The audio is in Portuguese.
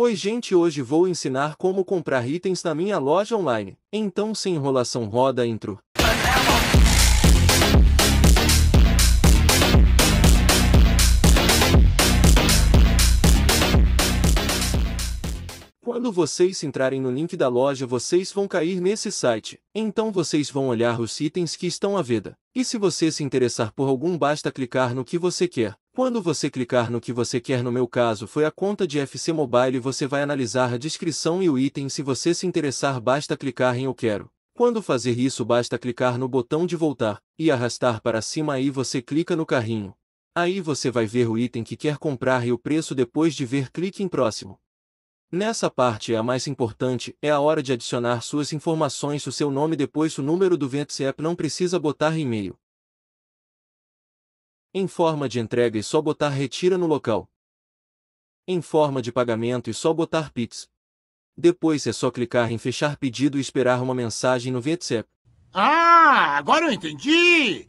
Oi gente hoje vou ensinar como comprar itens na minha loja online. Então sem enrolação roda intro. Quando vocês entrarem no link da loja vocês vão cair nesse site, então vocês vão olhar os itens que estão à venda. E se você se interessar por algum basta clicar no que você quer. Quando você clicar no que você quer no meu caso foi a conta de FC Mobile você vai analisar a descrição e o item se você se interessar basta clicar em eu quero. Quando fazer isso basta clicar no botão de voltar, e arrastar para cima aí você clica no carrinho. Aí você vai ver o item que quer comprar e o preço depois de ver clique em próximo. Nessa parte a mais importante, é a hora de adicionar suas informações o seu nome depois o número do app. não precisa botar e-mail. Em forma de entrega e só botar retira no local. Em forma de pagamento e só botar Pix. Depois é só clicar em fechar pedido e esperar uma mensagem no WhatsApp. Ah, agora eu entendi!